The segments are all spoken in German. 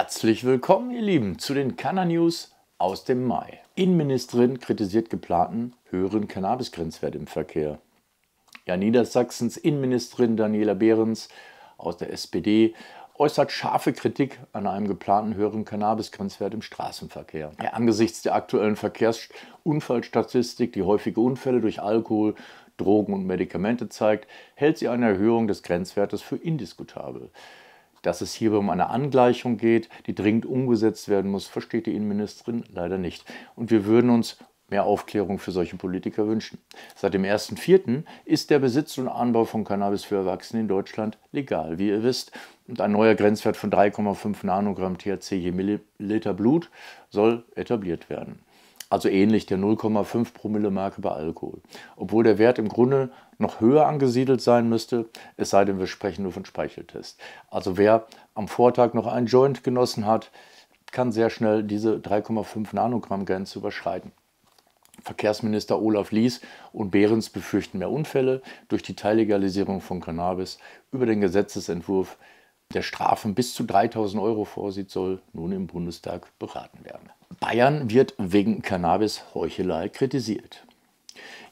Herzlich willkommen, ihr Lieben, zu den Canna News aus dem Mai. Innenministerin kritisiert geplanten höheren Cannabis-Grenzwert im Verkehr. Ja, Niedersachsens Innenministerin Daniela Behrens aus der SPD äußert scharfe Kritik an einem geplanten höheren Cannabis-Grenzwert im Straßenverkehr. Ja, angesichts der aktuellen Verkehrsunfallstatistik, die häufige Unfälle durch Alkohol, Drogen und Medikamente zeigt, hält sie eine Erhöhung des Grenzwertes für indiskutabel. Dass es hierbei um eine Angleichung geht, die dringend umgesetzt werden muss, versteht die Innenministerin leider nicht. Und wir würden uns mehr Aufklärung für solche Politiker wünschen. Seit dem 1.4. ist der Besitz und Anbau von Cannabis für Erwachsene in Deutschland legal, wie ihr wisst. Und ein neuer Grenzwert von 3,5 Nanogramm THC je Milliliter Blut soll etabliert werden. Also ähnlich der 0,5 Promille Marke bei Alkohol. Obwohl der Wert im Grunde noch höher angesiedelt sein müsste, es sei denn, wir sprechen nur von Speicheltest. Also wer am Vortag noch einen Joint genossen hat, kann sehr schnell diese 3,5 Nanogramm Grenze überschreiten. Verkehrsminister Olaf Lies und Behrens befürchten mehr Unfälle durch die Teillegalisierung von Cannabis. Über den Gesetzesentwurf, der Strafen bis zu 3000 Euro vorsieht, soll nun im Bundestag beraten werden. Bayern wird wegen Cannabis-Heuchelei kritisiert.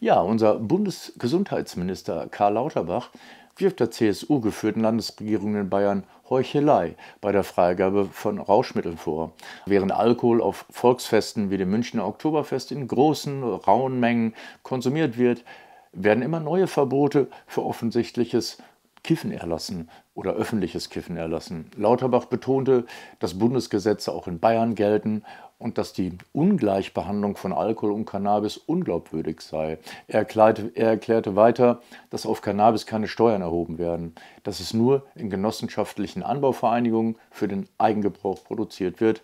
Ja, unser Bundesgesundheitsminister Karl Lauterbach wirft der CSU-geführten Landesregierung in Bayern Heuchelei bei der Freigabe von Rauschmitteln vor. Während Alkohol auf Volksfesten wie dem Münchner Oktoberfest in großen, rauen Mengen konsumiert wird, werden immer neue Verbote für offensichtliches Kiffen erlassen, oder öffentliches Kiffen erlassen. Lauterbach betonte, dass Bundesgesetze auch in Bayern gelten und dass die Ungleichbehandlung von Alkohol und Cannabis unglaubwürdig sei. Er erklärte, er erklärte weiter, dass auf Cannabis keine Steuern erhoben werden, dass es nur in genossenschaftlichen Anbauvereinigungen für den Eigengebrauch produziert wird.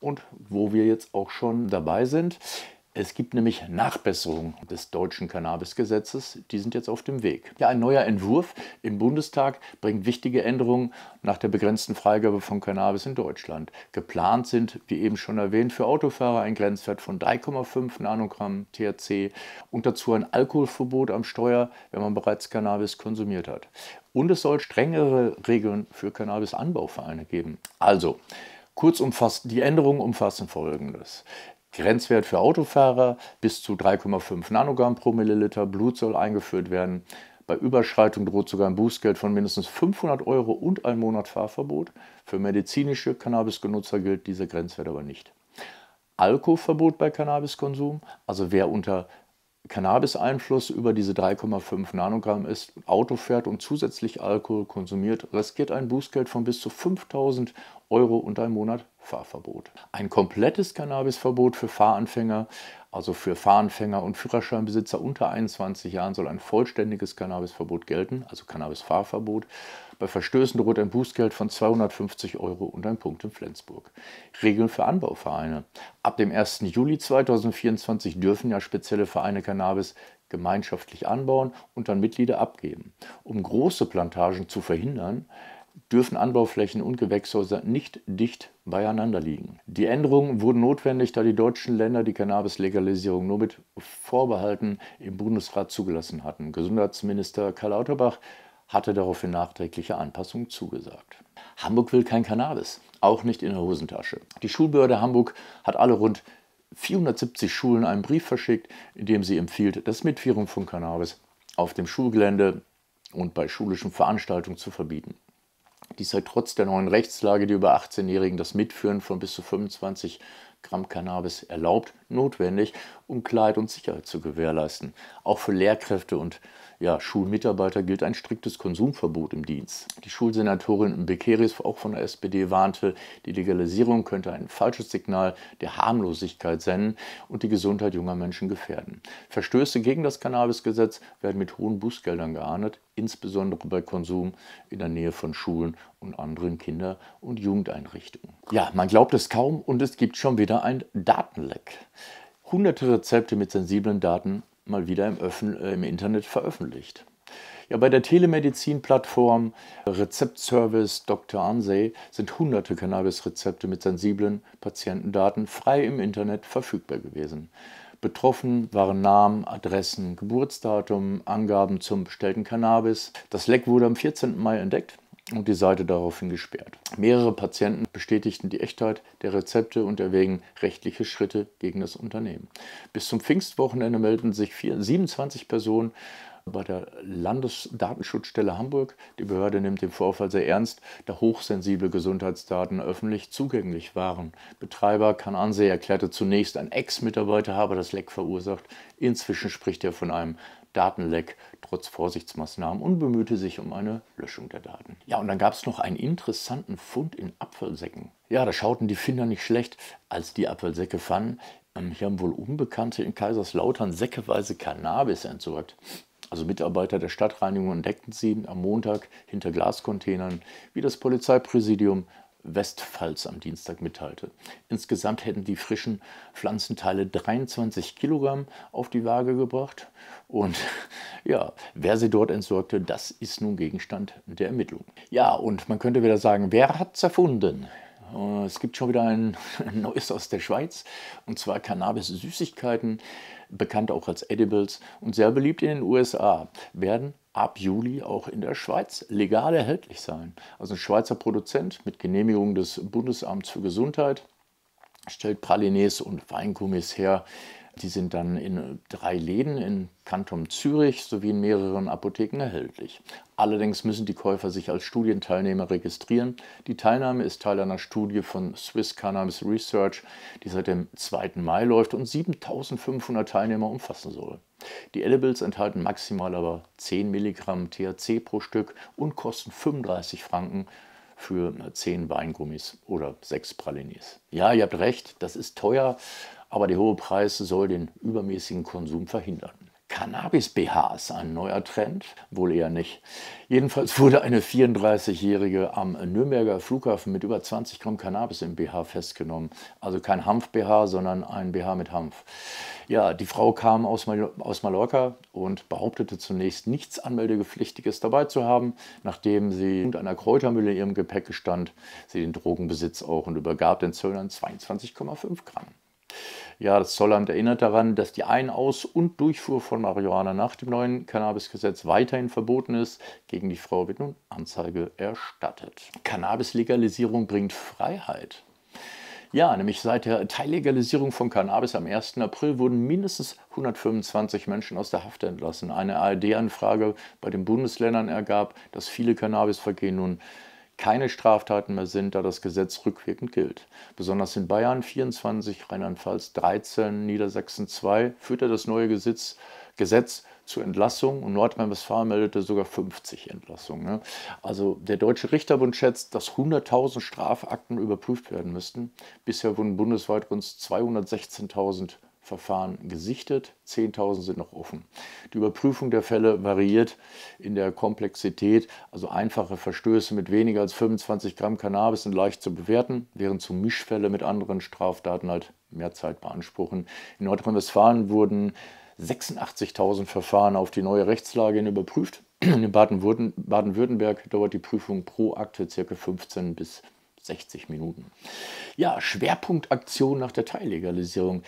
Und wo wir jetzt auch schon dabei sind, es gibt nämlich Nachbesserungen des deutschen Cannabisgesetzes. Die sind jetzt auf dem Weg. Ja, ein neuer Entwurf im Bundestag bringt wichtige Änderungen nach der begrenzten Freigabe von Cannabis in Deutschland. Geplant sind, wie eben schon erwähnt, für Autofahrer ein Grenzwert von 3,5 Nanogramm THC und dazu ein Alkoholverbot am Steuer, wenn man bereits Cannabis konsumiert hat. Und es soll strengere Regeln für Cannabis-Anbauvereine geben. Also, Kurz umfasst, die Änderungen umfassen folgendes. Grenzwert für Autofahrer bis zu 3,5 Nanogramm pro Milliliter Blut soll eingeführt werden. Bei Überschreitung droht sogar ein Bußgeld von mindestens 500 Euro und ein Monat Fahrverbot. Für medizinische Cannabisgenutzer gilt dieser Grenzwert aber nicht. Alkoholverbot bei Cannabiskonsum, also wer unter Cannabis-Einfluss über diese 3,5 Nanogramm ist, Auto fährt und zusätzlich Alkohol konsumiert, riskiert ein Bußgeld von bis zu 5000 Euro und ein Monat Fahrverbot. Ein komplettes Cannabisverbot für Fahranfänger, also für Fahranfänger und Führerscheinbesitzer unter 21 Jahren soll ein vollständiges Cannabisverbot gelten, also Cannabisfahrverbot. Bei Verstößen droht ein Bußgeld von 250 Euro und ein Punkt in Flensburg. Regeln für Anbauvereine. Ab dem 1. Juli 2024 dürfen ja spezielle Vereine Cannabis gemeinschaftlich anbauen und dann Mitglieder abgeben. Um große Plantagen zu verhindern, dürfen Anbauflächen und Gewächshäuser nicht dicht beieinander liegen. Die Änderungen wurden notwendig, da die deutschen Länder die Cannabis-Legalisierung nur mit Vorbehalten im Bundesrat zugelassen hatten. Gesundheitsminister Karl Lauterbach hatte daraufhin nachträgliche Anpassungen zugesagt. Hamburg will kein Cannabis, auch nicht in der Hosentasche. Die Schulbehörde Hamburg hat alle rund 470 Schulen einen Brief verschickt, in dem sie empfiehlt, das Mitführen von Cannabis auf dem Schulgelände und bei schulischen Veranstaltungen zu verbieten. Dies sei trotz der neuen Rechtslage, die über 18-Jährigen das Mitführen von bis zu 25 Gramm Cannabis erlaubt, notwendig, um Kleid und Sicherheit zu gewährleisten. Auch für Lehrkräfte und ja, Schulmitarbeiter gilt ein striktes Konsumverbot im Dienst. Die Schulsenatorin Bekeris, auch von der SPD, warnte, die Legalisierung könnte ein falsches Signal der Harmlosigkeit senden und die Gesundheit junger Menschen gefährden. Verstöße gegen das Cannabisgesetz werden mit hohen Bußgeldern geahndet, insbesondere bei Konsum in der Nähe von Schulen und anderen Kinder- und Jugendeinrichtungen. Ja, man glaubt es kaum und es gibt schon wieder ein Datenleck. Hunderte Rezepte mit sensiblen Daten mal wieder im, Öffn äh, im Internet veröffentlicht. Ja, bei der Telemedizin-Plattform Rezeptservice Dr. Ansey sind hunderte Cannabis-Rezepte mit sensiblen Patientendaten frei im Internet verfügbar gewesen. Betroffen waren Namen, Adressen, Geburtsdatum, Angaben zum bestellten Cannabis. Das Leck wurde am 14. Mai entdeckt und die Seite daraufhin gesperrt. Mehrere Patienten bestätigten die Echtheit der Rezepte und erwägen rechtliche Schritte gegen das Unternehmen. Bis zum Pfingstwochenende melden sich 27 Personen bei der Landesdatenschutzstelle Hamburg. Die Behörde nimmt den Vorfall sehr ernst, da hochsensible Gesundheitsdaten öffentlich zugänglich waren. Betreiber Kanansee erklärte zunächst, ein Ex-Mitarbeiter habe das Leck verursacht. Inzwischen spricht er von einem Datenleck trotz Vorsichtsmaßnahmen und bemühte sich um eine Löschung der Daten. Ja, und dann gab es noch einen interessanten Fund in Apfelsäcken. Ja, da schauten die Finder nicht schlecht, als die Apfelsäcke fanden. Ähm, hier haben wohl Unbekannte in Kaiserslautern säckeweise Cannabis entsorgt. Also Mitarbeiter der Stadtreinigung entdeckten sie am Montag hinter Glascontainern, wie das Polizeipräsidium Westpfalz am Dienstag mitteilte. Insgesamt hätten die frischen Pflanzenteile 23 Kilogramm auf die Waage gebracht. Und ja, wer sie dort entsorgte, das ist nun Gegenstand der Ermittlung. Ja, und man könnte wieder sagen, wer hat's erfunden? Äh, es gibt schon wieder ein neues aus der Schweiz, und zwar Cannabis-Süßigkeiten bekannt auch als Edibles und sehr beliebt in den USA, werden ab Juli auch in der Schweiz legal erhältlich sein. Also ein Schweizer Produzent mit Genehmigung des Bundesamts für Gesundheit stellt Pralines und Weinkummis her, die sind dann in drei Läden in Kanton Zürich sowie in mehreren Apotheken erhältlich. Allerdings müssen die Käufer sich als Studienteilnehmer registrieren. Die Teilnahme ist Teil einer Studie von Swiss Cannabis Research, die seit dem 2. Mai läuft und 7500 Teilnehmer umfassen soll. Die Edibles enthalten maximal aber 10 Milligramm THC pro Stück und kosten 35 Franken für 10 äh, Weingummis oder 6 Pralinis. Ja, ihr habt recht, das ist teuer, aber der hohe Preis soll den übermäßigen Konsum verhindern. Cannabis-BHs, ein neuer Trend? Wohl eher nicht. Jedenfalls wurde eine 34-Jährige am Nürnberger Flughafen mit über 20 Gramm Cannabis im BH festgenommen. Also kein Hanf-BH, sondern ein BH mit Hanf. Ja, die Frau kam aus, Mal aus Mallorca und behauptete zunächst nichts Anmeldegepflichtiges dabei zu haben, nachdem sie mit einer Kräutermühle in ihrem Gepäck gestand, sie den Drogenbesitz auch und übergab den Zöllnern 22,5 Gramm. Ja, das Zollamt erinnert daran, dass die Ein-, Aus- und Durchfuhr von Marihuana nach dem neuen Cannabisgesetz weiterhin verboten ist. Gegen die Frau wird nun Anzeige erstattet. Cannabis-Legalisierung bringt Freiheit. Ja, nämlich seit der Teillegalisierung von Cannabis am 1. April wurden mindestens 125 Menschen aus der Haft entlassen. Eine ARD-Anfrage bei den Bundesländern ergab, dass viele Cannabisvergehen nun keine Straftaten mehr sind, da das Gesetz rückwirkend gilt. Besonders in Bayern 24, Rheinland-Pfalz 13, Niedersachsen 2 führte das neue Gesetz, Gesetz zu Entlassungen und Nordrhein-Westfalen meldete sogar 50 Entlassungen. Ne? Also der Deutsche Richterbund schätzt, dass 100.000 Strafakten überprüft werden müssten. Bisher wurden bundesweit rund 216.000 Verfahren gesichtet, 10.000 sind noch offen. Die Überprüfung der Fälle variiert in der Komplexität, also einfache Verstöße mit weniger als 25 Gramm Cannabis sind leicht zu bewerten, während zu Mischfälle mit anderen Straftaten halt mehr Zeit beanspruchen. In Nordrhein-Westfalen wurden 86.000 Verfahren auf die neue Rechtslage hin überprüft. In Baden-Württemberg dauert die Prüfung pro Akte ca. 15 bis 60 Minuten. Ja, Schwerpunktaktion nach der Teillegalisierung.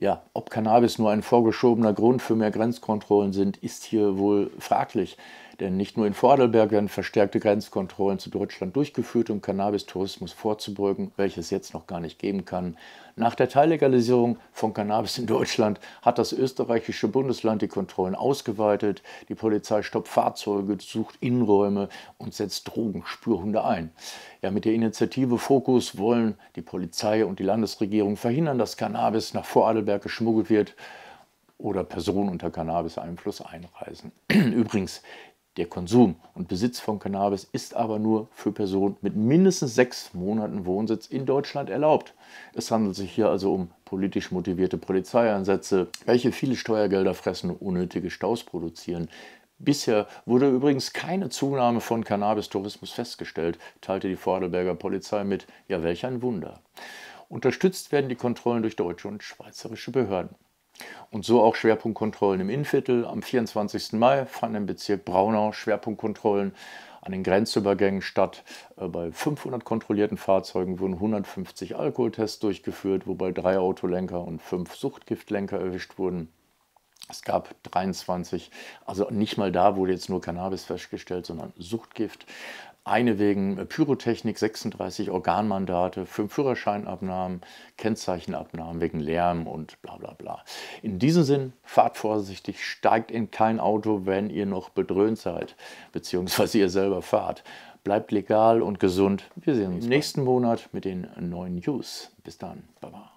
Ja, ob Cannabis nur ein vorgeschobener Grund für mehr Grenzkontrollen sind, ist hier wohl fraglich. Denn nicht nur in Vorarlberg werden verstärkte Grenzkontrollen zu Deutschland durchgeführt, um Cannabis-Tourismus vorzubeugen, welches es jetzt noch gar nicht geben kann. Nach der Teillegalisierung von Cannabis in Deutschland hat das österreichische Bundesland die Kontrollen ausgeweitet. Die Polizei stoppt Fahrzeuge, sucht Innenräume und setzt Drogenspürhunde ein. Ja, mit der Initiative Fokus wollen die Polizei und die Landesregierung verhindern, dass Cannabis nach Vorarlberg geschmuggelt wird oder Personen unter Cannabis-Einfluss einreisen. Übrigens, der Konsum und Besitz von Cannabis ist aber nur für Personen mit mindestens sechs Monaten Wohnsitz in Deutschland erlaubt. Es handelt sich hier also um politisch motivierte Polizeieinsätze, welche viele Steuergelder fressen und unnötige Staus produzieren. Bisher wurde übrigens keine Zunahme von Cannabistourismus festgestellt, teilte die Vorarlberger Polizei mit. Ja, welch ein Wunder. Unterstützt werden die Kontrollen durch deutsche und schweizerische Behörden. Und so auch Schwerpunktkontrollen im Innenviertel Am 24. Mai fanden im Bezirk Braunau Schwerpunktkontrollen an den Grenzübergängen statt. Äh, bei 500 kontrollierten Fahrzeugen wurden 150 Alkoholtests durchgeführt, wobei drei Autolenker und fünf Suchtgiftlenker erwischt wurden. Es gab 23, also nicht mal da wurde jetzt nur Cannabis festgestellt, sondern Suchtgift. Eine wegen Pyrotechnik, 36 Organmandate, Führerscheinabnahmen, Kennzeichenabnahmen wegen Lärm und bla bla bla. In diesem Sinn, fahrt vorsichtig, steigt in kein Auto, wenn ihr noch bedröhnt seid, beziehungsweise ihr selber fahrt. Bleibt legal und gesund. Wir sehen uns nächsten Monat mit den neuen News. Bis dann. Baba.